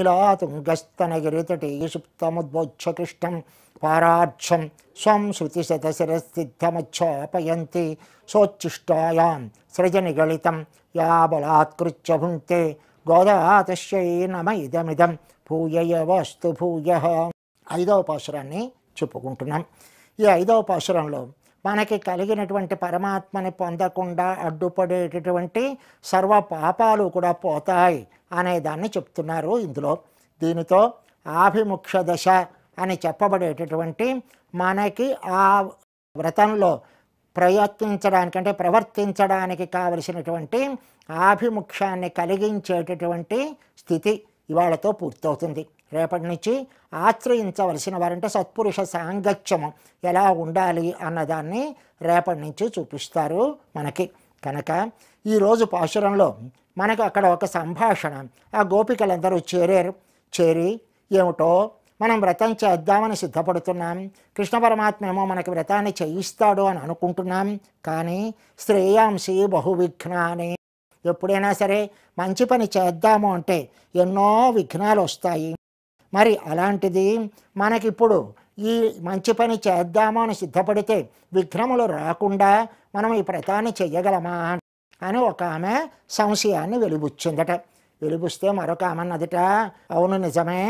నీలాతుంగస్తనగిరితటి గస్తనగిరితటి ఈషిప్తముద్భోక్షకృష్టం పారాక్షం స్వం శృతి సోచ్చిష్టాయాం సృజనిగళితం యా బలాత్కృత్య భుంక్తే గోదాతశ్యై నమ ఇదమిదం భూయయ వస్తు భూయ ఐదవ పాశురాన్ని చెప్పుకుంటున్నాం ఈ ఐదవ పాశురంలో మనకి కలిగినటువంటి పరమాత్మని పొందకుండా అడ్డుపడేటటువంటి సర్వ పాపాలు కూడా పోతాయి అనేదాన్ని చెప్తున్నారు ఇందులో దీనితో ఆభిముఖ్య దశ అని చెప్పబడేటటువంటి మనకి ఆ వ్రతంలో ప్రయత్నించడానికంటే ప్రవర్తించడానికి కావలసినటువంటి ఆభిముఖ్యాన్ని కలిగించేటటువంటి స్థితి ఇవాళతో పూర్తవుతుంది రేపటి నుంచి ఆశ్రయించవలసిన వారంటే సత్పురుష సాంగత్యము ఎలా ఉండాలి అన్నదాన్ని రేపటి నుంచి చూపిస్తారు మనకి కనుక ఈరోజు పాశురంలో మనకు అక్కడ ఒక సంభాషణ ఆ గోపికలందరూ చేరారు చేరి ఏమిటో మనం వ్రతం చేద్దామని సిద్ధపడుతున్నాం కృష్ణ పరమాత్మ ఏమో మనకి వ్రతాన్ని చేయిస్తాడు అని అనుకుంటున్నాం కానీ శ్రేయాంసి విఘ్నాన్ని ఎప్పుడైనా సరే మంచి పని చేద్దాము అంటే ఎన్నో విఘ్నాలు వస్తాయి మరి అలాంటిది మనకిప్పుడు ఈ మంచి పని చేద్దామో అని సిద్ధపడితే విఘ్నములు రాకుండా మనం ఈ ప్రతాన్ని చెయ్యగలమా అని ఒక ఆమె సంశయాన్ని వెలిబుచ్చిందట వెలిబుస్తే మరొక ఆమె అన్నదిట అవును నిజమే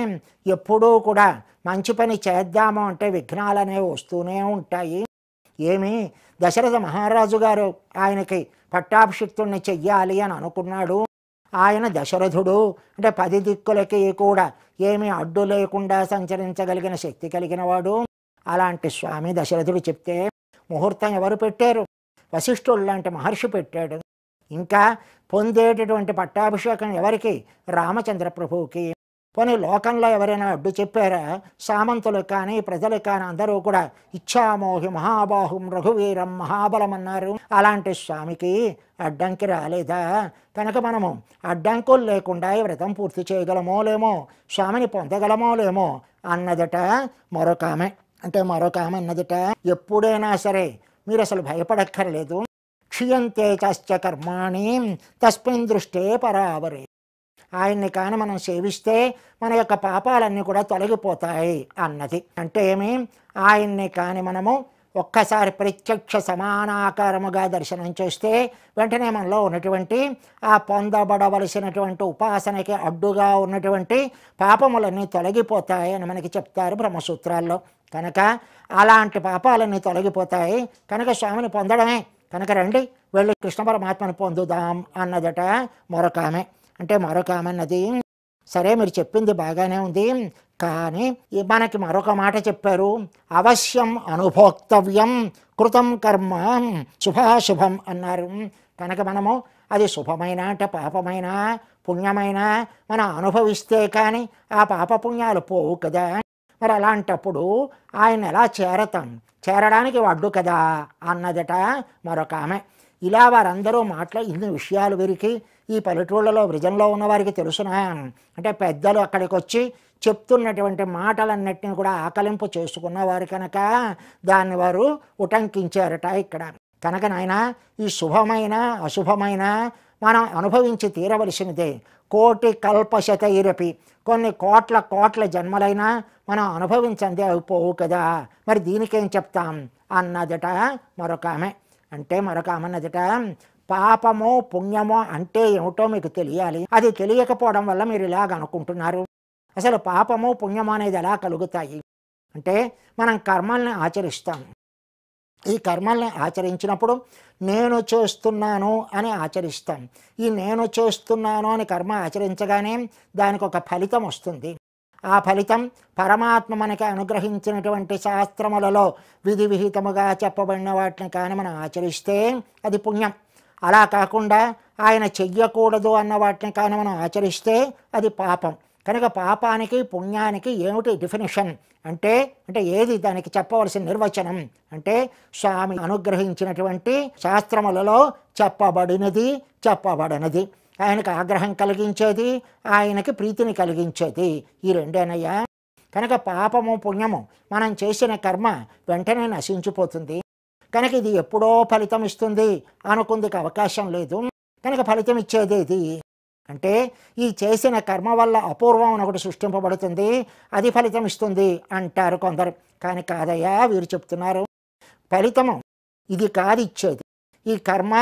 ఎప్పుడూ కూడా మంచి పని చేద్దాము అంటే విఘ్నాలనేవి వస్తూనే ఉంటాయి ఏమి దశరథ మహారాజు గారు ఆయనకి పట్టాభిషిక్తుణ్ణి చెయ్యాలి అని అనుకున్నాడు ఆయన దశరథుడు అంటే పది దిక్కులకి కూడా ఏమీ అడ్డు లేకుండా సంచరించగలిగిన శక్తి కలిగిన వాడు అలాంటి స్వామి దశరథుడు చెప్తే ముహూర్తం ఎవరు పెట్టారు వశిష్ఠుడు లాంటి మహర్షి పెట్టాడు ఇంకా పొందేటటువంటి పట్టాభిషేకం ఎవరికి రామచంద్ర ప్రభువుకి పోనీ లోకంలో ఎవరైనా అడ్డు చెప్పారా సామంతులు కానీ ప్రజలు కానీ అందరూ కూడా ఇచ్చామోహి మహాబాహుం రఘువీరం మహాబలం అన్నారు అలాంటి స్వామికి అడ్డంకి రాలేదా కనుక మనము అడ్డంకులు లేకుండా ఈ వ్రతం పూర్తి చేయగలమో లేమో స్వామిని పొందగలమో లేమో అన్నదట మరొక ఆమె అంటే మరొక ఆమె అన్నదట ఎప్పుడైనా సరే మీరు అసలు భయపడక్కర్లేదు క్షీయంతే కష్ట కర్మాణి తస్మిన్ దృష్టే పరావరే ఆయన్ని కాని మనం సేవిస్తే మన యొక్క పాపాలన్నీ కూడా తొలగిపోతాయి అన్నది అంటే ఏమి ఆయన్ని కాని మనము ఒక్కసారి ప్రత్యక్ష సమానాకారముగా దర్శనం చేస్తే వెంటనే మనలో ఉన్నటువంటి ఆ పొందబడవలసినటువంటి ఉపాసనకి అడ్డుగా ఉన్నటువంటి పాపములన్నీ తొలగిపోతాయి అని మనకి చెప్తారు బ్రహ్మసూత్రాల్లో కనుక అలాంటి పాపాలన్నీ తొలగిపోతాయి కనుక స్వామిని పొందడమే కనుక రండి వెళ్ళి కృష్ణ పరమాత్మను పొందుదాం అన్నదట మరొక ఆమె అంటే మరొక ఆమె అన్నది సరే మీరు చెప్పింది బాగానే ఉంది కానీ మనకి మరొక మాట చెప్పారు అవశ్యం అనుభోక్తవ్యం కృతం కర్మ శుభాశుభం అన్నారు కనుక మనము అది శుభమైన అంటే పాపమైన పుణ్యమైన మనం అనుభవిస్తే కానీ ఆ పాప పుణ్యాలు పోవు కదా మరి అలాంటప్పుడు ఆయన ఎలా చేరతాం చేరడానికి వడ్డు కదా అన్నదట మరొక ఆమె ఇలా వారందరూ మాట్లా ఇన్ని విషయాలు వెరికి ఈ పల్లెటూళ్ళలో బ్రిజంలో ఉన్నవారికి తెలుసునా అంటే పెద్దలు అక్కడికి వచ్చి చెప్తున్నటువంటి మాటలన్నిటిని కూడా ఆకలింపు చేసుకున్న వారు కనుక దాన్ని వారు ఉటంకించారట ఇక్కడ కనుక నాయన ఈ శుభమైన అశుభమైన మనం అనుభవించి తీరవలసినదే కోటి కల్పశత ఇరపి కొన్ని కోట్ల కోట్ల జన్మలైనా మనం అనుభవించందే పోవు కదా మరి దీనికేం చెప్తాం అన్నదట మరొక ఆమె అంటే మరొక ఆమె అన్నదట పాపము పుణ్యమో అంటే ఏమిటో మీకు తెలియాలి అది తెలియకపోవడం వల్ల మీరు ఇలాగ అనుకుంటున్నారు అసలు పాపము పుణ్యము అనేది ఎలా కలుగుతాయి అంటే మనం కర్మల్ని ఆచరిస్తాం ఈ కర్మల్ని ఆచరించినప్పుడు నేను చేస్తున్నాను అని ఆచరిస్తాం ఈ నేను చేస్తున్నాను అని కర్మ ఆచరించగానే దానికి ఒక ఫలితం వస్తుంది ఆ ఫలితం పరమాత్మ మనకి అనుగ్రహించినటువంటి శాస్త్రములలో విధి విహితముగా చెప్పబడిన వాటిని కానీ మనం ఆచరిస్తే అది పుణ్యం అలా కాకుండా ఆయన చెయ్యకూడదు అన్న వాటిని కానీ మనం ఆచరిస్తే అది పాపం కనుక పాపానికి పుణ్యానికి ఏమిటి డిఫినిషన్ అంటే అంటే ఏది దానికి చెప్పవలసిన నిర్వచనం అంటే స్వామి అనుగ్రహించినటువంటి శాస్త్రములలో చెప్పబడినది చెప్పబడినది ఆయనకు ఆగ్రహం కలిగించేది ఆయనకి ప్రీతిని కలిగించేది ఈ రెండేనయ్యా కనుక పాపము పుణ్యము మనం చేసిన కర్మ వెంటనే నశించిపోతుంది కనుక ఇది ఎప్పుడో ఫలితం ఇస్తుంది అనుకుందుకు అవకాశం లేదు కనుక ఫలితం ఇచ్చేది ఇది అంటే ఈ చేసిన కర్మ వల్ల అపూర్వం ఒకటి సృష్టింపబడుతుంది అది ఫలితం ఇస్తుంది అంటారు కొందరు కానీ కాదయ్యా వీరు చెప్తున్నారు ఫలితము ఇది కాదు ఇచ్చేది ఈ కర్మ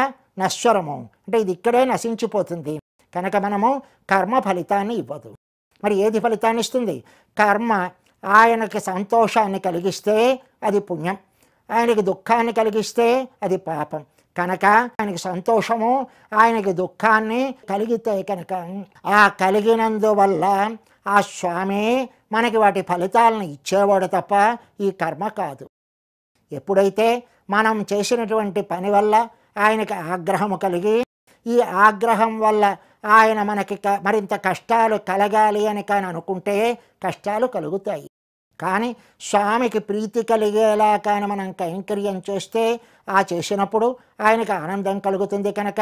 నశ్వరము అంటే ఇది ఇక్కడే నశించిపోతుంది కనుక మనము కర్మ ఫలితాన్ని ఇవ్వదు మరి ఏది ఫలితాన్ని ఇస్తుంది కర్మ ఆయనకి సంతోషాన్ని కలిగిస్తే అది పుణ్యం ఆయనకి దుఃఖాన్ని కలిగిస్తే అది పాపం కనుక ఆయనకి సంతోషము ఆయనకి దుఃఖాన్ని కలిగితే కనుక ఆ కలిగినందువల్ల ఆ స్వామి మనకి వాటి ఫలితాలను ఇచ్చేవాడు తప్ప ఈ కర్మ కాదు ఎప్పుడైతే మనం చేసినటువంటి పని వల్ల ఆయనకి ఆగ్రహము కలిగి ఈ ఆగ్రహం వల్ల ఆయన మనకి మరింత కష్టాలు కలగాలి అని కానీ అనుకుంటే కష్టాలు కలుగుతాయి కానీ స్వామికి ప్రీతి కలిగేలా కానీ మనం కైంకర్యం చేస్తే ఆ చేసినప్పుడు ఆయనకి ఆనందం కలుగుతుంది కనుక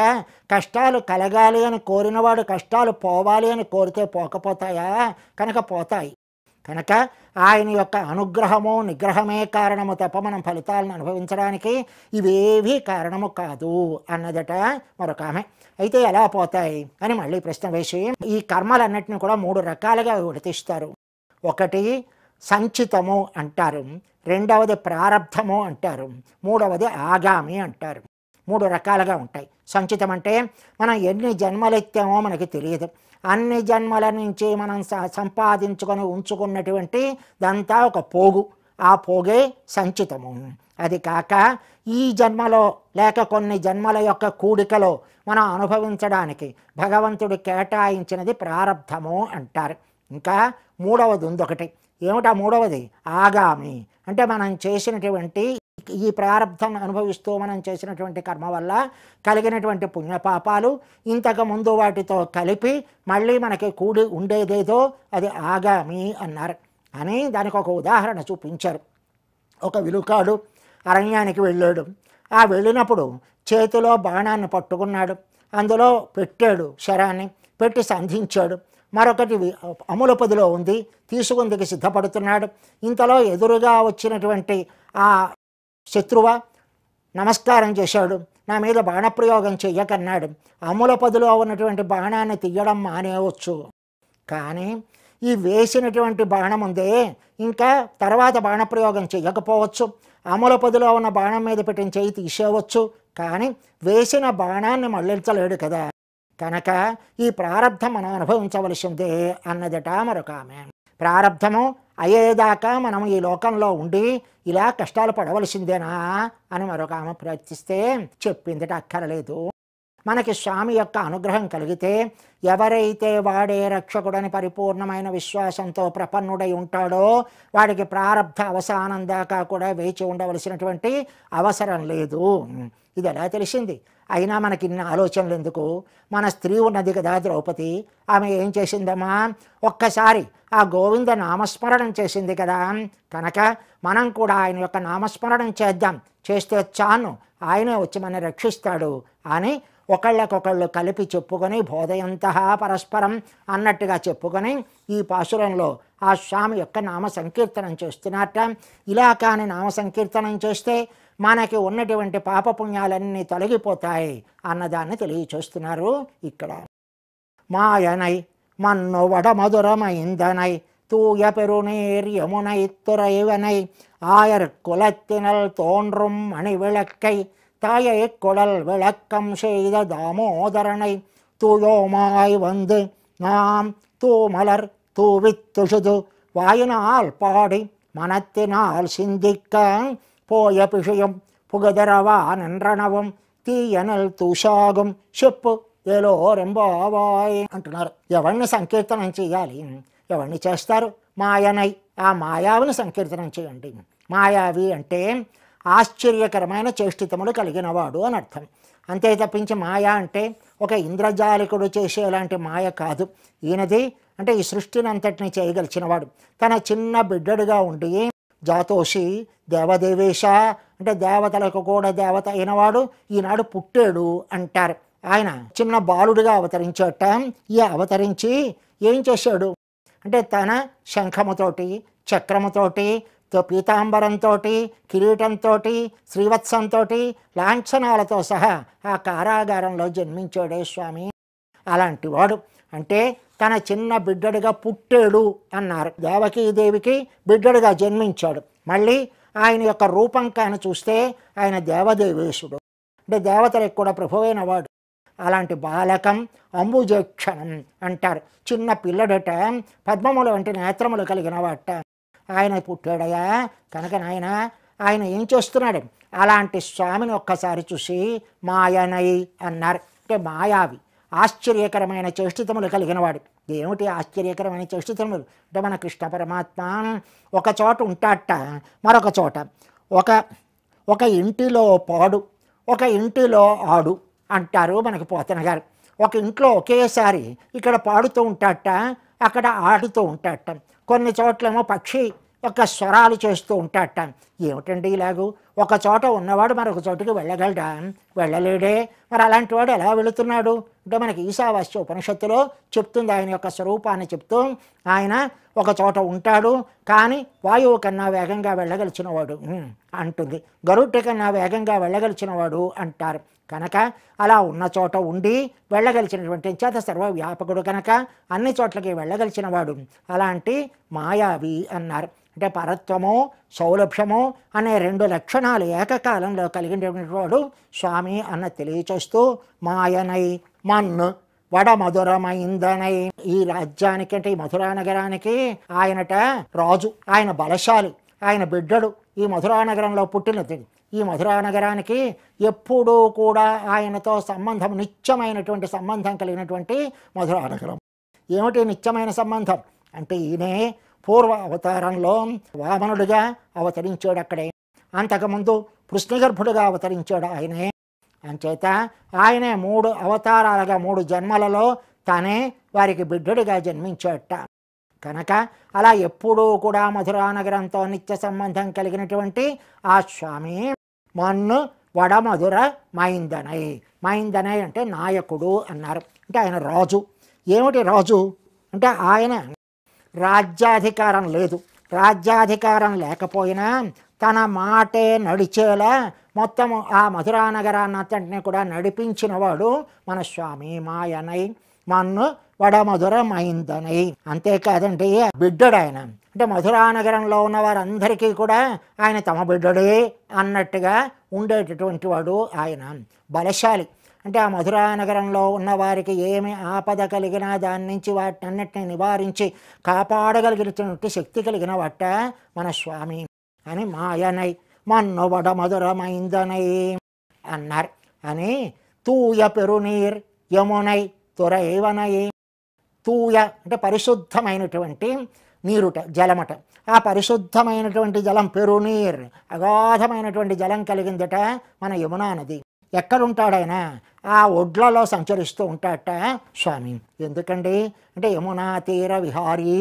కష్టాలు కలగాలి అని కోరినవాడు కష్టాలు పోవాలి అని కోరితే పోకపోతాయా కనుక పోతాయి కనుక ఆయన యొక్క అనుగ్రహము నిగ్రహమే కారణము తప్ప మనం ఫలితాలను అనుభవించడానికి ఇవేవీ కారణము కాదు అన్నదట మరొక ఆమె అయితే ఎలా పోతాయి అని మళ్ళీ ప్రశ్న వేసి ఈ కర్మలన్నింటినీ కూడా మూడు రకాలుగా విడతిస్తారు ఒకటి సంచితము అంటారు రెండవది ప్రారంధము అంటారు మూడవది ఆగామి అంటారు మూడు రకాలుగా ఉంటాయి సంచితం అంటే మనం ఎన్ని జన్మలెత్తామో మనకి తెలియదు అన్ని జన్మల నుంచి మనం సంపాదించుకొని ఉంచుకున్నటువంటి దంతా ఒక పోగు ఆ పోగే సంచితము అది కాక ఈ జన్మలో లేక కొన్ని జన్మల యొక్క కూడికలో మనం అనుభవించడానికి భగవంతుడు కేటాయించినది ప్రారంధము అంటారు ఇంకా మూడవది ఉందొకటి ఏమిటా మూడవది ఆగామి అంటే మనం చేసినటువంటి ఈ ప్రారంభం అనుభవిస్తూ మనం చేసినటువంటి కర్మ వల్ల కలిగినటువంటి పుణ్యపాపాలు ఇంతకుముందు వాటితో కలిపి మళ్ళీ మనకి కూడి ఉండేదేదో అది ఆగామి అన్నారు అని దానికి ఒక ఉదాహరణ చూపించారు ఒక విలుకాడు అరణ్యానికి వెళ్ళాడు ఆ వెళ్ళినప్పుడు చేతిలో బాణాన్ని పట్టుకున్నాడు అందులో పెట్టాడు శరాన్ని పెట్టి సంధించాడు మరొకటి పదిలో ఉంది తీసుకుందుకు సిద్ధపడుతున్నాడు ఇంతలో ఎదురుగా వచ్చినటువంటి ఆ శత్రువ నమస్కారం చేశాడు నా మీద బాణప్రయోగం చెయ్యకన్నాడు అమ్ముల పదిలో ఉన్నటువంటి బాణాన్ని తీయడం మానేయవచ్చు కానీ ఈ వేసినటువంటి బాణం ఉందే ఇంకా తర్వాత బాణప్రయోగం చెయ్యకపోవచ్చు అమల పదిలో ఉన్న బాణం మీద పెట్టిన చేయి తీసేయవచ్చు కానీ వేసిన బాణాన్ని మళ్ళించలేడు కదా కనుక ఈ ప్రారంధం మనం అనుభవించవలసిందే అన్నదట మరొక ఆమె ప్రారంధము అయ్యేదాకా మనం ఈ లోకంలో ఉండి ఇలా కష్టాలు పడవలసిందేనా అని మరొక ఆమె ప్రయత్నిస్తే చెప్పిందిట అక్కరలేదు మనకి స్వామి యొక్క అనుగ్రహం కలిగితే ఎవరైతే వాడే రక్షకుడని పరిపూర్ణమైన విశ్వాసంతో ప్రపన్నుడై ఉంటాడో వాడికి ప్రారంధ అవసానం దాకా కూడా వేచి ఉండవలసినటువంటి అవసరం లేదు ఇది ఎలా తెలిసింది అయినా మనకి ఇన్ని ఆలోచనలు ఎందుకు మన స్త్రీ ఉన్నది కదా ద్రౌపది ఆమె ఏం చేసిందమ్మా ఒక్కసారి ఆ గోవింద నామస్మరణం చేసింది కదా కనుక మనం కూడా ఆయన యొక్క నామస్మరణం చేద్దాం చేస్తే చాను ఆయనే వచ్చి మన రక్షిస్తాడు అని ఒకళ్ళకొకళ్ళు కలిపి చెప్పుకొని బోధయంత పరస్పరం అన్నట్టుగా చెప్పుకొని ఈ పాశురంలో ఆ స్వామి యొక్క నామ సంకీర్తనం చేస్తున్నట్ట ఇలా కానీ నామ సంకీర్తనం చేస్తే మనకి ఉన్నటువంటి పాపపుణ్యాలన్నీ తొలగిపోతాయి అన్నదాన్ని తెలియచేస్తున్నారు ఇక్కడ మాయనై మన్ను వడమధురమైందనై தூய பெருநீர் யமுனை துறைவனை ஆயர் குலத்தினல் தோன்றும் மணிவிளக்கை தாயை குழல் விளக்கம் செய்த தாமோதரனை தூயோமாய் வந்து நாம் தூமலர் தூவித்துழுது வாயினால் பாடி மனத்தினால் சிந்திக்க போய பிழையும் புகதரவா நன்றனவும் తీయనల్ తుషాగం చెప్పు ఏలో రెంబావాయ్ అంటున్నారు ఎవరిని సంకీర్తనం చేయాలి ఎవరిని చేస్తారు మాయనై ఆ మాయావిని సంకీర్తనం చేయండి మాయావి అంటే ఆశ్చర్యకరమైన చేష్టితములు కలిగినవాడు అని అర్థం అంతే తప్పించి మాయా అంటే ఒక ఇంద్రజాలికుడు చేసేలాంటి మాయ కాదు ఈయనది అంటే ఈ సృష్టిని అంతటిని చేయగలిచినవాడు తన చిన్న బిడ్డడుగా ఉండి జాతోషి దేవదేవేశ అంటే దేవతలకు కూడా దేవత అయినవాడు ఈనాడు పుట్టాడు అంటారు ఆయన చిన్న బాలుడిగా అవతరించేట ఈ అవతరించి ఏం చేశాడు అంటే తన శంఖముతోటి చక్రముతోటి పీతాంబరంతో కిరీటంతో శ్రీవత్సంతో లాంఛనాలతో సహా ఆ కారాగారంలో జన్మించాడే స్వామి అలాంటివాడు అంటే తన చిన్న బిడ్డడుగా పుట్టాడు అన్నారు దేవకీదేవికి బిడ్డడుగా జన్మించాడు మళ్ళీ ఆయన యొక్క రూపం కాని చూస్తే ఆయన దేవదేవేశుడు అంటే దేవతలకు కూడా ప్రభువైన వాడు అలాంటి బాలకం అంబుజక్షణం అంటారు చిన్న పిల్లడట పద్మముల వంటి నేత్రములు కలిగిన వాట ఆయన పుట్టాడయా కనుక నాయన ఆయన ఏం చేస్తున్నాడు అలాంటి స్వామిని ఒక్కసారి చూసి మాయనై అన్నారు అంటే మాయావి ఆశ్చర్యకరమైన చేష్టితములు కలిగినవాడు ఏమిటి ఆశ్చర్యకరమైన చేష్టితములు అంటే మన కృష్ణ పరమాత్మ ఒక చోట ఉంటాట మరొక చోట ఒక ఒక ఇంటిలో పాడు ఒక ఇంటిలో ఆడు అంటారు మనకి పోతన గారు ఒక ఇంట్లో ఒకేసారి ఇక్కడ పాడుతూ ఉంటాట అక్కడ ఆడుతూ ఉంటాట కొన్ని చోట్లేమో పక్షి ఒక స్వరాలు చేస్తూ ఉంటాట ఏమిటండి ఇలాగూ ఒక చోట ఉన్నవాడు మరొక చోటుకి వెళ్ళగలడా వెళ్ళలేడే మరి అలాంటి వాడు ఎలా వెళుతున్నాడు అంటే మనకి ఈశావాస్య ఉపనిషత్తులో చెప్తుంది ఆయన యొక్క స్వరూపాన్ని చెప్తూ ఆయన ఒక చోట ఉంటాడు కానీ వాయువు కన్నా వేగంగా వెళ్ళగలిచినవాడు అంటుంది గరుట కన్నా వేగంగా వెళ్ళగలిచినవాడు అంటారు కనుక అలా ఉన్న చోట ఉండి వెళ్ళగలిచినటువంటి చేత సర్వవ్యాపకుడు కనుక అన్ని చోట్లకి వెళ్ళగలిచినవాడు అలాంటి మాయావి అన్నారు అంటే పరత్వము సౌలభ్యము అనే రెండు లక్షణాలు ఏకకాలంలో కలిగినటువంటి వాడు స్వామి అన్న తెలియచేస్తూ మాయనై మన్ను వడ మధురమైందనై ఈ రాజ్యానికి అంటే ఈ మధురా నగరానికి ఆయనట రాజు ఆయన బలశాలి ఆయన బిడ్డడు ఈ మధురా నగరంలో పుట్టినది ఈ మధురా నగరానికి ఎప్పుడూ కూడా ఆయనతో సంబంధం నిత్యమైనటువంటి సంబంధం కలిగినటువంటి మధురా నగరం ఏమిటి నిత్యమైన సంబంధం అంటే ఈయనే పూర్వ అవతారంలో వామనుడిగా అవతరించాడు అక్కడే అంతకుముందు కృష్ణగర్భుడుగా అవతరించాడు ఆయనే అంచేత ఆయనే మూడు అవతారాలుగా మూడు జన్మలలో తనే వారికి బిడ్డడిగా జన్మించేట కనుక అలా ఎప్పుడూ కూడా మధురానగరంతో నిత్య సంబంధం కలిగినటువంటి ఆ స్వామి మన్ను వడమధుర మైందనై మైందనై అంటే నాయకుడు అన్నారు అంటే ఆయన రాజు ఏమిటి రాజు అంటే ఆయన రాజ్యాధికారం లేదు రాజ్యాధికారం లేకపోయినా తన మాటే నడిచేలా మొత్తం ఆ మధురా నగరాన్నంతటిని కూడా నడిపించినవాడు మన స్వామి మాయనై మన్ను వడమధురమైందనై అంతేకాదండి బిడ్డడు ఆయన అంటే మధురా నగరంలో ఉన్న వారందరికీ కూడా ఆయన తమ బిడ్డడే అన్నట్టుగా ఉండేటటువంటి వాడు ఆయన బలశాలి అంటే ఆ మధురా నగరంలో ఉన్న వారికి ఏమి ఆపద కలిగినా దాని నుంచి వాటన్నిటిని నివారించి కాపాడగలిగినటువంటి శక్తి కలిగిన వాట మన స్వామి అని మాయనై మన్నొబడ మధురమైందనై అన్నారు అని తూయ పెరునీర్ యమునై తురైవనై తూయ అంటే పరిశుద్ధమైనటువంటి నీరుట జలమట ఆ పరిశుద్ధమైనటువంటి జలం పెరునీర్ అగాధమైనటువంటి జలం కలిగిందట మన యమునా నది ఎక్కడుంటాడాయన ఆ ఒడ్లలో సంచరిస్తూ ఉంటాడట స్వామి ఎందుకండి అంటే యమునా తీర విహారీ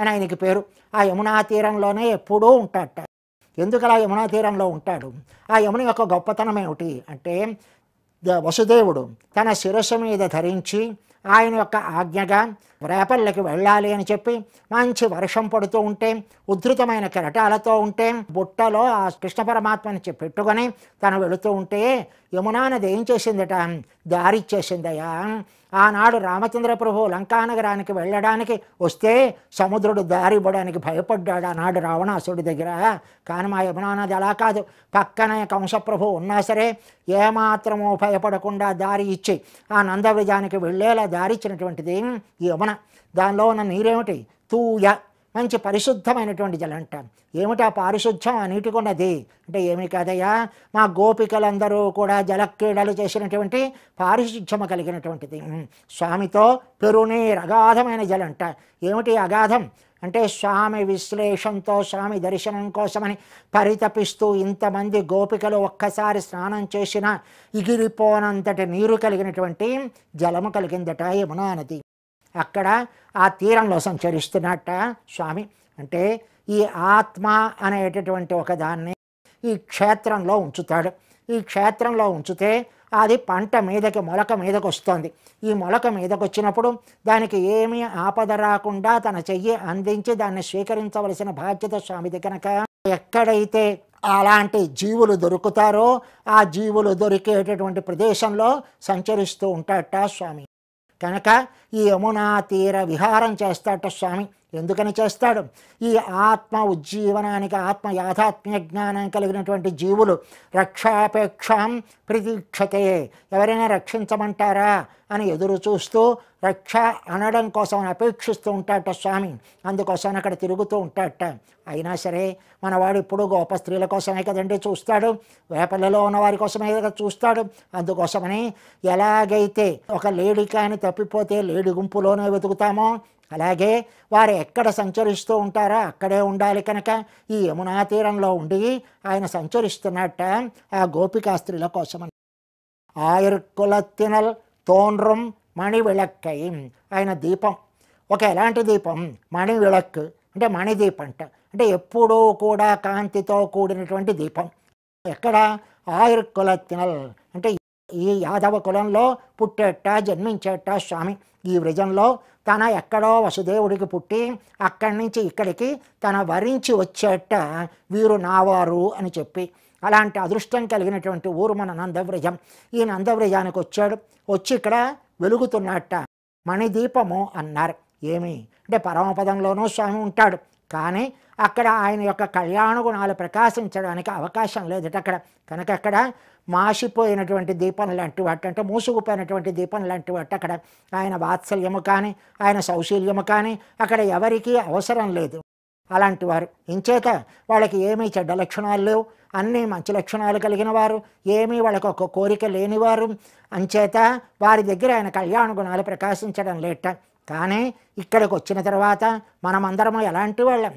అని ఆయనకి పేరు ఆ యమునా తీరంలోనే ఎప్పుడూ ఉంటాడట ఎందుకు అలా యమునా తీరంలో ఉంటాడు ఆ యముని యొక్క గొప్పతనం ఏమిటి అంటే వసుదేవుడు తన శిరస్సు మీద ధరించి ఆయన యొక్క ఆజ్ఞగా రేపళ్ళకి వెళ్ళాలి అని చెప్పి మంచి వర్షం పడుతూ ఉంటే ఉద్ధృతమైన కెరటాలతో ఉంటే బుట్టలో ఆ కృష్ణ పరమాత్మని పెట్టుకొని తను వెళుతూ ఉంటే యమునా నది ఏం చేసిందట దారిచ్చేసిందయ్యా ఆనాడు రామచంద్ర ప్రభు లంకానగరానికి వెళ్ళడానికి వస్తే సముద్రుడు దారి ఇవ్వడానికి భయపడ్డాడు ఆనాడు రావణాసుడి దగ్గర కానీ మా యమునానది అలా కాదు పక్కన కంసప్రభు ఉన్నా సరే ఏమాత్రము భయపడకుండా దారి ఇచ్చి ఆ నందవ్రజానికి వెళ్ళేలా దారి ఇచ్చినటువంటిది యమున దానిలో ఉన్న నీరేమిటి తూయ మంచి పరిశుద్ధమైనటువంటి జలం ఏమిటి ఏమిటా పారిశుద్ధ్యం అన్నిటికున్నది అంటే ఏమి కాదయ్యా మా గోపికలందరూ కూడా జలక్రీడలు చేసినటువంటి పారిశుద్ధ్యము కలిగినటువంటిది స్వామితో పెరునీర్ అగాధమైన జలం అంట ఏమిటి అగాధం అంటే స్వామి విశ్లేషంతో స్వామి దర్శనం కోసమని పరితపిస్తూ ఇంతమంది గోపికలు ఒక్కసారి స్నానం చేసిన ఇగిరిపోనంతటి నీరు కలిగినటువంటి జలము కలిగిందట యమునా నది అక్కడ ఆ తీరంలో సంచరిస్తున్నట్ట స్వామి అంటే ఈ ఆత్మ అనేటటువంటి ఒకదాన్ని ఈ క్షేత్రంలో ఉంచుతాడు ఈ క్షేత్రంలో ఉంచితే అది పంట మీదకి మొలక మీదకి వస్తుంది ఈ మొలక మీదకి వచ్చినప్పుడు దానికి ఏమీ ఆపద రాకుండా తన చెయ్యి అందించి దాన్ని స్వీకరించవలసిన బాధ్యత స్వామిది కనుక ఎక్కడైతే అలాంటి జీవులు దొరుకుతారో ఆ జీవులు దొరికేటటువంటి ప్రదేశంలో సంచరిస్తూ ఉంటాట స్వామి కనుక ఈ యమునా తీర విహారం చేస్తాట స్వామి ఎందుకని చేస్తాడు ఈ ఆత్మ ఉజ్జీవనానికి ఆత్మ యాథాత్మ్య జ్ఞానం కలిగినటువంటి జీవులు రక్షాపేక్షం ప్రతీక్షతే ఎవరైనా రక్షించమంటారా అని ఎదురు చూస్తూ రక్ష అనడం కోసం అపేక్షిస్తూ ఉంటాడట స్వామి అందుకోసం అక్కడ తిరుగుతూ ఉంటాడట అయినా సరే మనవాడు ఇప్పుడు గొప్ప స్త్రీల కోసమే కదండి చూస్తాడు వేపల్లలో ఉన్న వారి కోసమే కదా చూస్తాడు అందుకోసమని ఎలాగైతే ఒక లేడీ కానీ తప్పిపోతే లేడీ గుంపులోనే వెతుకుతామో అలాగే వారు ఎక్కడ సంచరిస్తూ ఉంటారో అక్కడే ఉండాలి కనుక ఈ యమునా తీరంలో ఉండి ఆయన సంచరిస్తున్నట్ట ఆ గోపికా స్త్రీల కోసమని ఆయుర్కుల తినల్ தோன்றும் మణివిళక్కై ఆయన దీపం ఒక ఎలాంటి దీపం మణివిళక్కు అంటే మణిదీపం అంట అంటే ఎప్పుడూ కూడా కాంతితో కూడినటువంటి దీపం ఎక్కడ ఆయుర్ తినల్ అంటే ఈ యాదవ కులంలో పుట్టేట జన్మించేట స్వామి ఈ వ్రజంలో తన ఎక్కడో వసుదేవుడికి పుట్టి అక్కడి నుంచి ఇక్కడికి తన వరించి వచ్చేట వీరు నావారు అని చెప్పి అలాంటి అదృష్టం కలిగినటువంటి ఊరు మన నందవ్రజం ఈ నందవ్రజానికి వచ్చాడు వచ్చి ఇక్కడ వెలుగుతున్నట్ట మణిదీపము అన్నారు ఏమి అంటే పరమపదంలోనూ స్వామి ఉంటాడు కానీ అక్కడ ఆయన యొక్క కళ్యాణ గుణాలు ప్రకాశించడానికి అవకాశం లేదట అక్కడ కనుక అక్కడ మాసిపోయినటువంటి దీపం లాంటి వాటి అంటే మూసుకుపోయినటువంటి దీపం లాంటి వాటి అక్కడ ఆయన వాత్సల్యము కానీ ఆయన సౌశీల్యము కానీ అక్కడ ఎవరికీ అవసరం లేదు అలాంటి వారు ఇంచేత వాళ్ళకి ఏమీ చెడ్డ లక్షణాలు లేవు అన్నీ మంచి లక్షణాలు కలిగిన వారు ఏమీ వాళ్ళకి ఒక కోరిక లేనివారు అంచేత వారి దగ్గర ఆయన కళ్యాణ గుణాలు ప్రకాశించడం లేట కానీ ఇక్కడికి వచ్చిన తర్వాత మనమందరము ఎలాంటి వాళ్ళం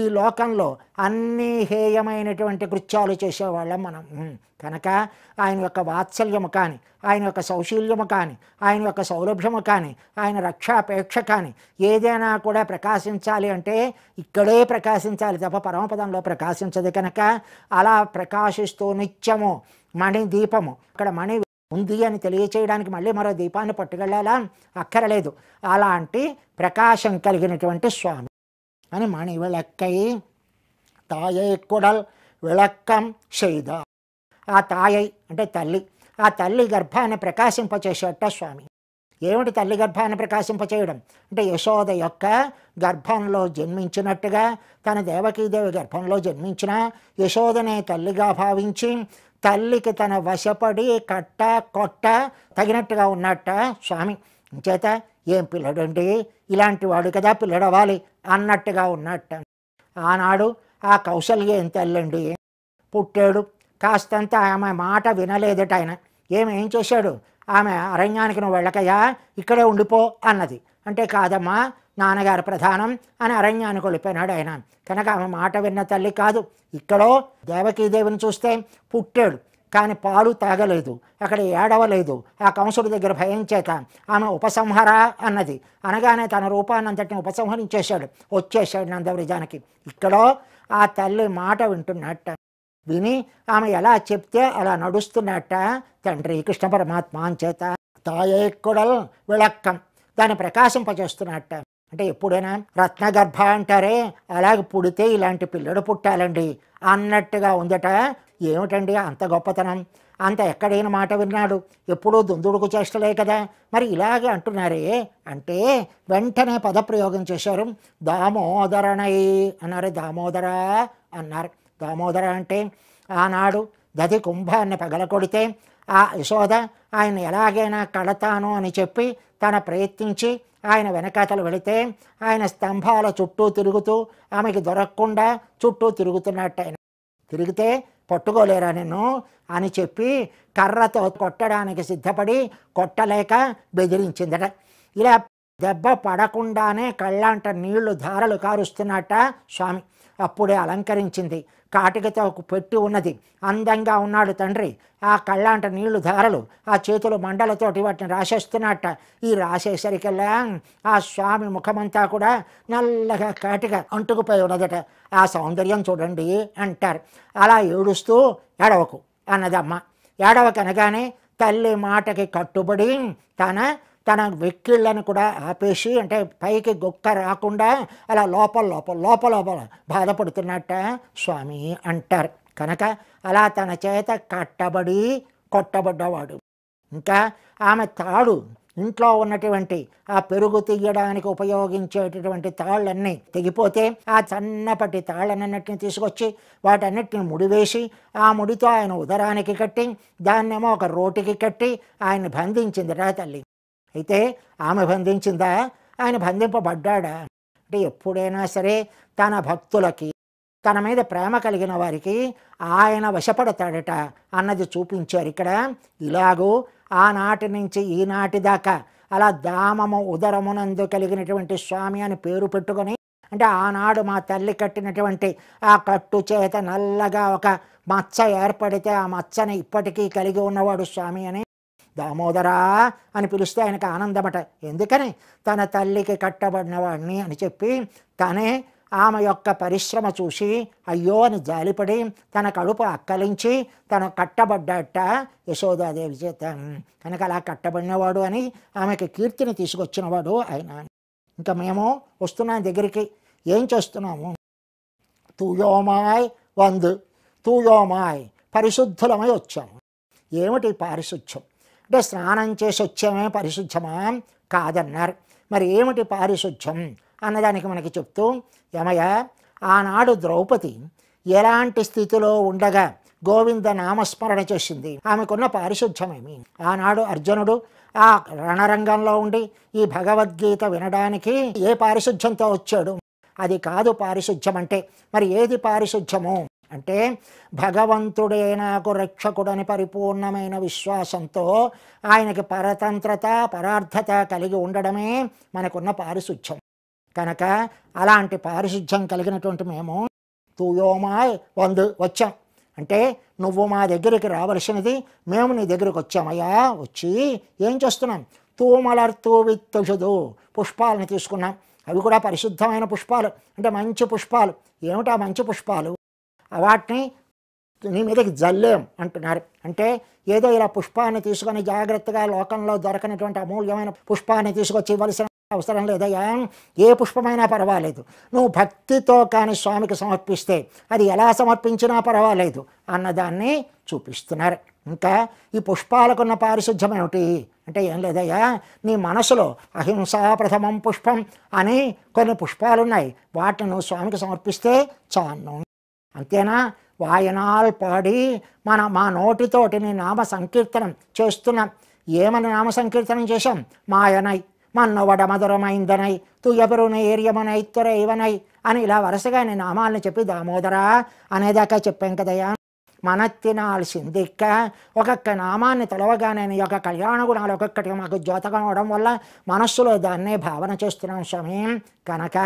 ఈ లోకంలో అన్ని హేయమైనటువంటి కృత్యాలు చేసేవాళ్ళం మనం కనుక ఆయన యొక్క వాత్సల్యము కానీ ఆయన యొక్క సౌశీల్యము కానీ ఆయన యొక్క సౌలభ్యము కానీ ఆయన రక్షాపేక్ష కానీ ఏదైనా కూడా ప్రకాశించాలి అంటే ఇక్కడే ప్రకాశించాలి తప్ప పరమపదంలో ప్రకాశించదు కనుక అలా ప్రకాశిస్తూ నిత్యము మణి దీపము అక్కడ మణి ఉంది అని తెలియచేయడానికి మళ్ళీ మరో దీపాన్ని పట్టుకెళ్ళాలా అక్కరలేదు అలాంటి ప్రకాశం కలిగినటువంటి స్వామి అని మణి విలక్కై తాయై కుడల్ విలక్కం చేద ఆ తాయై అంటే తల్లి ఆ తల్లి గర్భాన్ని ప్రకాశింపచేసేట స్వామి ఏమిటి తల్లి గర్భాన్ని ప్రకాశింపచేయడం అంటే యశోద యొక్క గర్భంలో జన్మించినట్టుగా తన దేవకీదేవి గర్భంలో జన్మించిన యశోదనే తల్లిగా భావించి తల్లికి తన వశపడి కట్ట కొట్ట తగినట్టుగా ఉన్నట్ట స్వామి చేత ఏం పిల్లడండి ఇలాంటి వాడు కదా పిల్లడవాలి అన్నట్టుగా ఉన్నట్ట ఆనాడు ఆ కౌశల్య ఏం తల్లండి పుట్టాడు కాస్తంత ఆమె మాట వినలేదట ఆయన ఏమేం చేశాడు ఆమె అరణ్యానికి నువ్వు వెళ్ళకయా ఇక్కడే ఉండిపో అన్నది అంటే కాదమ్మా నాన్నగారు ప్రధానం అని అరణ్యానికి కొలిపోయినాడు ఆయన కనుక ఆమె మాట విన్న తల్లి కాదు ఇక్కడో దేవకీదేవిని చూస్తే పుట్టాడు కానీ పాలు తాగలేదు అక్కడ ఏడవలేదు ఆ కంసుడి దగ్గర భయం చేత ఆమె ఉపసంహర అన్నది అనగానే తన రూపాన్ని అంతటిని ఉపసంహరించేశాడు వచ్చేసాడు నందవ్రిజానికి ఇక్కడో ఆ తల్లి మాట వింటున్నట్ట విని ఆమె ఎలా చెప్తే అలా నడుస్తున్నట్ట తండ్రి కృష్ణ పరమాత్మ చేత తాయేక్కుడల్ విళక్కం దాన్ని ప్రకాశింపజేస్తున్నట్ట అంటే ఎప్పుడైనా రత్నగర్భ అంటారే అలాగ పుడితే ఇలాంటి పిల్లడు పుట్టాలండి అన్నట్టుగా ఉందట ఏమిటండి అంత గొప్పతనం అంత ఎక్కడైన మాట విన్నాడు ఎప్పుడూ దుందుడుకు చేష్టలే కదా మరి ఇలాగే అంటున్నారే అంటే వెంటనే పదప్రయోగం చేశారు దామోదరణై అన్నారు దామోదర అన్నారు దామోదర అంటే ఆనాడు దది కుంభాన్ని పగలకొడితే ఆ యశోద ఆయన ఎలాగైనా కడతాను అని చెప్పి తన ప్రయత్నించి ఆయన వెనకాతలు వెళితే ఆయన స్తంభాల చుట్టూ తిరుగుతూ ఆమెకి దొరకకుండా చుట్టూ తిరుగుతున్నట్టు ఆయన తిరిగితే పట్టుకోలేరా నేను అని చెప్పి కర్రతో కొట్టడానికి సిద్ధపడి కొట్టలేక బెదిరించిందట ఇలా దెబ్బ పడకుండానే కళ్ళంట నీళ్లు ధారలు కారుస్తున్నట్ట స్వామి అప్పుడే అలంకరించింది కాటికతో పెట్టి ఉన్నది అందంగా ఉన్నాడు తండ్రి ఆ కళ్ళాంట నీళ్లు ధారలు ఆ చేతులు మండలతోటి వాటిని రాసేస్తున్నట్ట ఈ రాసేసరికల్లా ఆ స్వామి ముఖమంతా కూడా నల్లగా కాటిక అంటుకుపోయి ఉన్నదట ఆ సౌందర్యం చూడండి అంటారు అలా ఏడుస్తూ ఎడవకు అన్నదమ్మ ఏడవకనగానే తల్లి మాటకి కట్టుబడి తన తన వెక్కిళ్ళను కూడా ఆపేసి అంటే పైకి గొక్క రాకుండా అలా లోపల లోపల లోపల లోపల బాధపడుతున్నట్ట స్వామి అంటారు కనుక అలా తన చేత కట్టబడి కొట్టబడ్డవాడు ఇంకా ఆమె తాడు ఇంట్లో ఉన్నటువంటి ఆ పెరుగు తీయడానికి ఉపయోగించేటటువంటి తాళ్ళన్నీ తెగిపోతే ఆ సన్నపటి తాళ్ళనన్నిటిని తీసుకొచ్చి వాటన్నిటిని ముడివేసి ఆ ముడితో ఆయన ఉదరానికి కట్టి దాన్నేమో ఒక రోటికి కట్టి ఆయన్ని బంధించింది రా తల్లి అయితే ఆమె బంధించిందా ఆయన బంధింపబడ్డా అంటే ఎప్పుడైనా సరే తన భక్తులకి తన మీద ప్రేమ కలిగిన వారికి ఆయన వశపడతాడట అన్నది చూపించారు ఇక్కడ ఇలాగూ ఆనాటి నుంచి ఈనాటి దాకా అలా దామము ఉదరమునందు కలిగినటువంటి స్వామి అని పేరు పెట్టుకొని అంటే ఆనాడు మా తల్లి కట్టినటువంటి ఆ కట్టు చేత నల్లగా ఒక మచ్చ ఏర్పడితే ఆ మచ్చని ఇప్పటికీ కలిగి ఉన్నవాడు స్వామి అని దామోదరా అని పిలిస్తే ఆయనకు ఆనందమట ఎందుకని తన తల్లికి కట్టబడినవాడిని అని చెప్పి తనే ఆమె యొక్క పరిశ్రమ చూసి అయ్యో అని జాలిపడి తన కడుపు అక్కలించి తను కట్టబడ్డట యశోదాదేవి చేత కనుక అలా కట్టబడినవాడు అని ఆమెకి కీర్తిని తీసుకొచ్చినవాడు ఆయన ఇంకా మేము వస్తున్నాం దగ్గరికి ఏం చేస్తున్నాము తూయోమాయ్ వంద్ తూయోమాయ్ పరిశుద్ధులమై వచ్చాము ఏమిటి పారిశుద్ధ్యం అంటే స్నానం చేసి వచ్చామే పరిశుద్ధమా కాదన్నారు మరి ఏమిటి పారిశుద్ధ్యం అన్నదానికి మనకి చెప్తూ యమయ ఆనాడు ద్రౌపది ఎలాంటి స్థితిలో ఉండగా గోవింద నామస్మరణ చేసింది ఆమెకున్న పారిశుద్ధ్యమేమి ఆనాడు అర్జునుడు ఆ రణరంగంలో ఉండి ఈ భగవద్గీత వినడానికి ఏ పారిశుద్ధ్యంతో వచ్చాడు అది కాదు పారిశుద్ధ్యం అంటే మరి ఏది పారిశుద్ధ్యము అంటే భగవంతుడే నాకు రక్షకుడని పరిపూర్ణమైన విశ్వాసంతో ఆయనకి పరతంత్రత పరార్థత కలిగి ఉండడమే మనకున్న పారిశుద్ధ్యం కనుక అలాంటి పారిశుద్ధ్యం కలిగినటువంటి మేము తూయోమా వందు వచ్చాం అంటే నువ్వు మా దగ్గరికి రావలసినది మేము నీ దగ్గరికి వచ్చామయ్యా వచ్చి ఏం చేస్తున్నాం తూమలర్తూ విత్తుషుదు పుష్పాలను తీసుకున్నాం అవి కూడా పరిశుద్ధమైన పుష్పాలు అంటే మంచి పుష్పాలు ఏమిటా మంచి పుష్పాలు వాటిని నీ మీదకి జల్లేం అంటున్నారు అంటే ఏదో ఇలా పుష్పాన్ని తీసుకొని జాగ్రత్తగా లోకంలో దొరకనటువంటి అమూల్యమైన పుష్పాన్ని తీసుకొచ్చి ఇవ్వాల్సిన అవసరం లేదయ్యా ఏ పుష్పమైనా పర్వాలేదు నువ్వు భక్తితో కానీ స్వామికి సమర్పిస్తే అది ఎలా సమర్పించినా పర్వాలేదు అన్నదాన్ని చూపిస్తున్నారు ఇంకా ఈ పుష్పాలకున్న పారిశుధ్యం ఏమిటి అంటే ఏం లేదయ్యా నీ మనసులో అహింసా ప్రథమం పుష్పం అని కొన్ని పుష్పాలున్నాయి వాటిని నువ్వు స్వామికి సమర్పిస్తే చాను అంతేనా వాయనాలు పాడి మన మా నోటితోటి నీ నామ సంకీర్తనం చేస్తున్నాం ఏమని నామ సంకీర్తనం చేశాం మాయనై మన్నవడ మధురమైందనై తుయ్యపురుని ఏరియమనై ఇవనై అని ఇలా వరుసగా నేను నామాలను చెప్పి దామోదరా అనేదాకా చెప్పాం కదయ్యా మన తినాల్సిందిక్క ఒక్కొక్క నామాన్ని తెలవగానే నీ యొక్క కళ్యాణ గుణాలు ఒక్కొక్కటి మాకు జ్యోతకం అవడం వల్ల మనస్సులో దాన్నే భావన చేస్తున్నాం స్వామి కనుక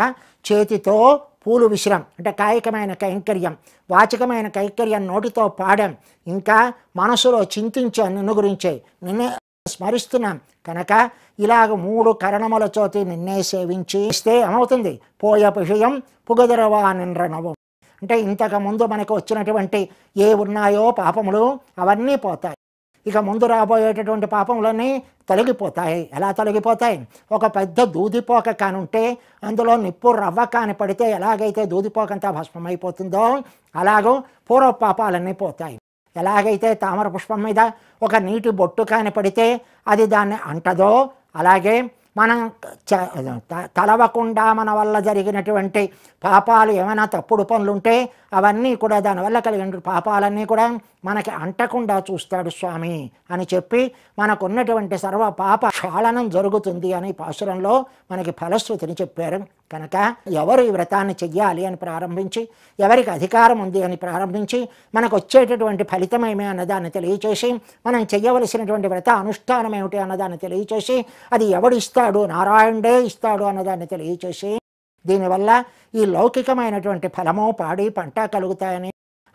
చేతితో పూలు విశ్రం అంటే కాయకమైన కైంకర్యం వాచకమైన కైంకర్యం నోటితో పాడాం ఇంకా మనసులో చింతించాం నిన్ను గురించే నిన్నే స్మరిస్తున్నాం కనుక ఇలాగ మూడు కరణముల చోతి నిన్నే సేవించిస్తే ఏమవుతుంది పోయ విషయం పుగదరవా నిన్రనవు అంటే ఇంతకు ముందు మనకు వచ్చినటువంటి ఏ ఉన్నాయో పాపములు అవన్నీ పోతాయి ఇక ముందు రాబోయేటటువంటి పాపంలోనే తొలగిపోతాయి ఎలా తొలగిపోతాయి ఒక పెద్ద దూదిపోక కానుంటే అందులో నిప్పు రవ్వ కాని పడితే ఎలాగైతే దూదిపోకంతా భస్మమైపోతుందో అలాగూ పూర్వ పాపాలన్నీ పోతాయి ఎలాగైతే తామర పుష్పం మీద ఒక నీటి బొట్టు కాని పడితే అది దాన్ని అంటదో అలాగే మనం తలవకుండా మన వల్ల జరిగినటువంటి పాపాలు ఏమైనా తప్పుడు పనులు ఉంటే అవన్నీ కూడా దానివల్ల కలిగిన పాపాలన్నీ కూడా మనకి అంటకుండా చూస్తాడు స్వామి అని చెప్పి మనకున్నటువంటి సర్వ పాప క్షాళనం జరుగుతుంది అని పాశురంలో మనకి ఫలశ్రుతిని చెప్పారు కనుక ఎవరు ఈ వ్రతాన్ని చెయ్యాలి అని ప్రారంభించి ఎవరికి అధికారం ఉంది అని ప్రారంభించి మనకు వచ్చేటటువంటి ఫలితం ఏమి అన్నదాన్ని తెలియచేసి మనం చెయ్యవలసినటువంటి వ్రత అనుష్ఠానం ఏమిటి అన్నదాన్ని తెలియచేసి అది ఎవడు ఇస్తాడు నారాయణుడే ఇస్తాడు అన్నదాన్ని తెలియచేసి దీనివల్ల ఈ లౌకికమైనటువంటి ఫలము పాడి పంట కలుగుతాయని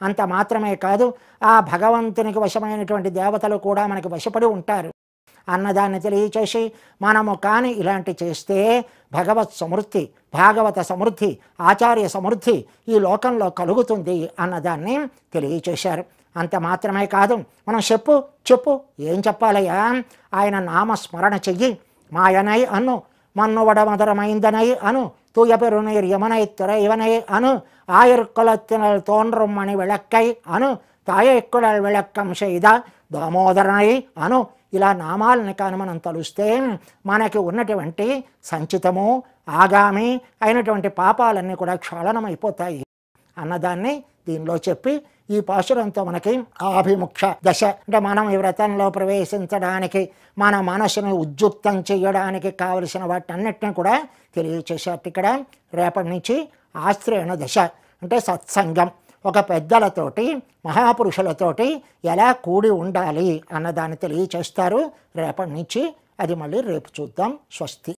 అంత మాత్రమే కాదు ఆ భగవంతునికి వశమైనటువంటి దేవతలు కూడా మనకి వశపడి ఉంటారు అన్నదాన్ని తెలియచేసి మనము కాని ఇలాంటి చేస్తే భగవత్ సమృద్ధి భాగవత సమృద్ధి ఆచార్య సమృద్ధి ఈ లోకంలో కలుగుతుంది అన్నదాన్ని తెలియచేశారు అంత మాత్రమే కాదు మనం చెప్పు చెప్పు ఏం చెప్పాలయ్యా ఆయన నామస్మరణ చెయ్యి మాయనై అను మన్నువడ మధురమైందనై అను தூயபெருநீர் யமனை திரைவனை అను ஆயிற்குலத்தினல் తోండ్రమ్మణి மணி అను తాయ தாயைக்குழல் விளக்கம் செய்த దామోదరనై అను ఇలా నామాలను కానీ మనం తలుస్తే మనకి ఉన్నటువంటి సంచితము ఆగామి అయినటువంటి పాపాలన్నీ కూడా క్షాళనమైపోతాయి అన్నదాన్ని దీనిలో చెప్పి ఈ పాశురంతో మనకి ఆభిముఖ్య దశ అంటే మనం ఈ వ్రతంలో ప్రవేశించడానికి మన మనసును ఉద్యుక్తం చేయడానికి కావలసిన వాటన్నిటిని కూడా తెలియచేసేట ఇక్కడ రేపటి నుంచి ఆశ్రయణ దశ అంటే సత్సంగం ఒక పెద్దలతోటి మహాపురుషులతోటి ఎలా కూడి ఉండాలి అన్నదాన్ని తెలియచేస్తారు రేపటి నుంచి అది మళ్ళీ రేపు చూద్దాం స్వస్తి